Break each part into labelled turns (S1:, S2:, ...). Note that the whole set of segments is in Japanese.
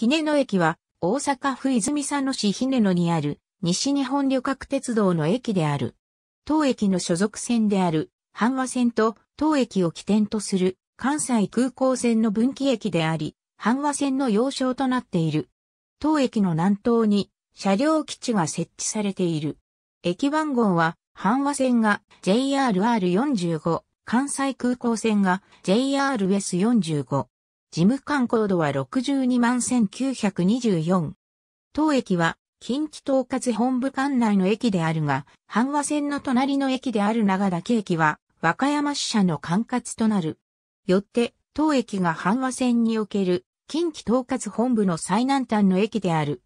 S1: 姫野駅は、大阪府泉佐野市姫野にある、西日本旅客鉄道の駅である。当駅の所属線である、阪和線と当駅を起点とする、関西空港線の分岐駅であり、阪和線の要衝となっている。当駅の南東に、車両基地が設置されている。駅番号は、阪和線が JRR45、関西空港線が JR s 45。事務官高度は62万1924。当駅は近畿統括本部管内の駅であるが、阪和線の隣の駅である長岳駅は和歌山支社の管轄となる。よって、当駅が阪和線における近畿統括本部の最南端の駅である。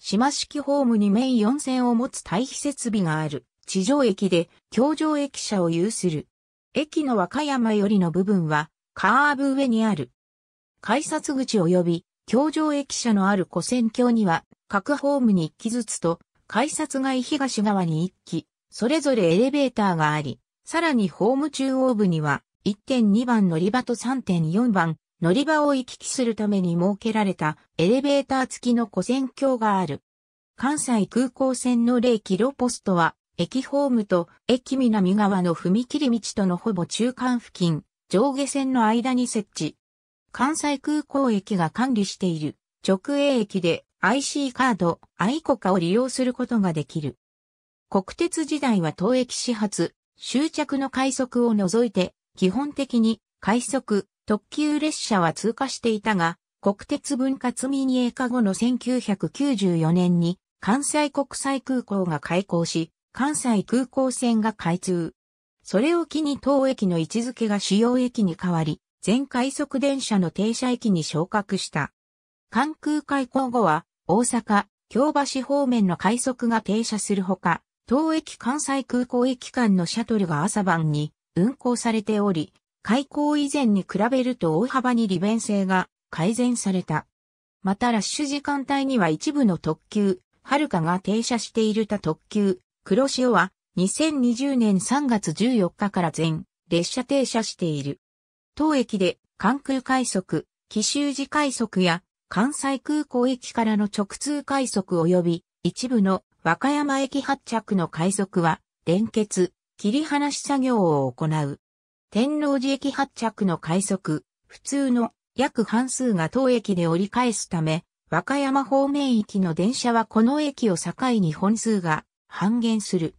S1: 島式ホームに面4線を持つ対比設備がある地上駅で京上駅舎を有する。駅の和歌山よりの部分はカーブ上にある改札口及び、橋上駅舎のある古戦橋には、各ホームに1機ずつと、改札外東側に1機、それぞれエレベーターがあり、さらにホーム中央部には、1.2番乗り場と3.4番乗り場を行き来するために設けられたエレベーター付きの古戦橋がある。関西空港線の0キロポストは、駅ホームと駅南側の踏切道とのほぼ中間付近、上下線の間に設置。関西空港駅が管理している直営駅で IC カード、i コカを利用することができる。国鉄時代は当駅始発、終着の快速を除いて、基本的に快速、特急列車は通過していたが、国鉄分割民営化後の1994年に関西国際空港が開港し、関西空港線が開通。それを機に当駅の位置づけが主要駅に変わり、全快速電車の停車駅に昇格した。関空開港後は、大阪、京橋方面の快速が停車するほか、東駅関西空港駅間のシャトルが朝晩に運行されており、開港以前に比べると大幅に利便性が改善された。またラッシュ時間帯には一部の特急、はるかが停車している他特急、黒潮は2020年3月14日から全列車停車している。当駅で関空快速、紀州寺快速や関西空港駅からの直通快速及び一部の和歌山駅発着の快速は連結、切り離し作業を行う。天王寺駅発着の快速、普通の約半数が当駅で折り返すため、和歌山方面行きの電車はこの駅を境に本数が半減する。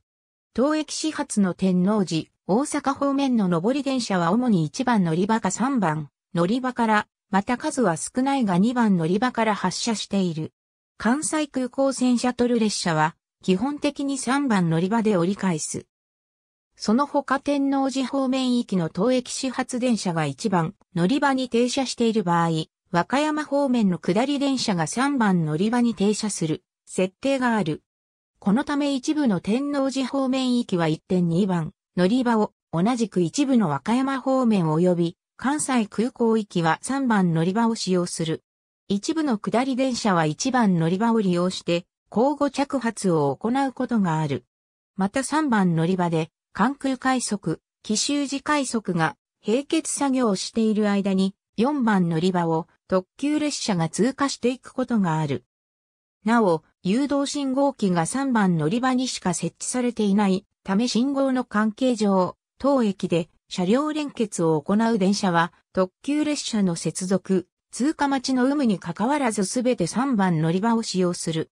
S1: 当駅始発の天王寺、大阪方面の上り電車は主に1番乗り場か3番乗り場から、また数は少ないが2番乗り場から発車している。関西空港線シャトル列車は、基本的に3番乗り場で折り返す。その他天王寺方面行きの東駅始発電車が1番乗り場に停車している場合、和歌山方面の下り電車が3番乗り場に停車する設定がある。このため一部の天王寺方面行きは1.2番乗り場を同じく一部の和歌山方面及び関西空港域は3番乗り場を使用する。一部の下り電車は1番乗り場を利用して交互着発を行うことがある。また3番乗り場で関空快速、奇襲時快速が並結作業をしている間に4番乗り場を特急列車が通過していくことがある。なお、誘導信号機が3番乗り場にしか設置されていないため信号の関係上、当駅で車両連結を行う電車は特急列車の接続、通過待ちの有無に関わらずすべて3番乗り場を使用する。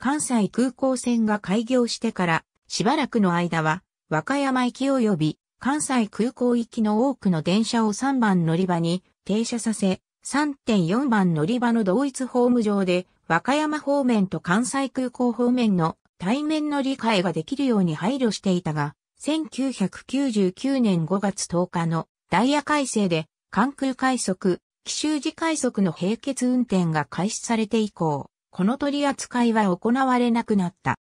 S1: 関西空港線が開業してからしばらくの間は和歌山行き及び関西空港行きの多くの電車を3番乗り場に停車させ、3.4番乗り場の同一ホーム上で和歌山方面と関西空港方面の対面の理解ができるように配慮していたが、1999年5月10日のダイヤ改正で、関空快速、奇襲時快速の並結運転が開始されて以降、この取り扱いは行われなくなった。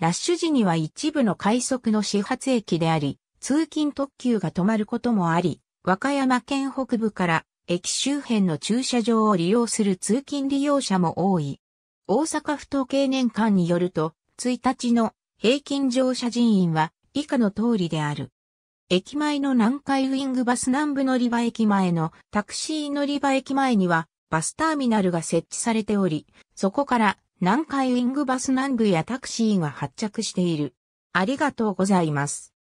S1: ラッシュ時には一部の快速の始発駅であり、通勤特急が止まることもあり、和歌山県北部から駅周辺の駐車場を利用する通勤利用者も多い。大阪府統計年間によると、1日の平均乗車人員は以下の通りである。駅前の南海ウィングバス南部乗り場駅前のタクシー乗り場駅前にはバスターミナルが設置されており、そこから南海ウィングバス南部やタクシーが発着している。ありがとうございます。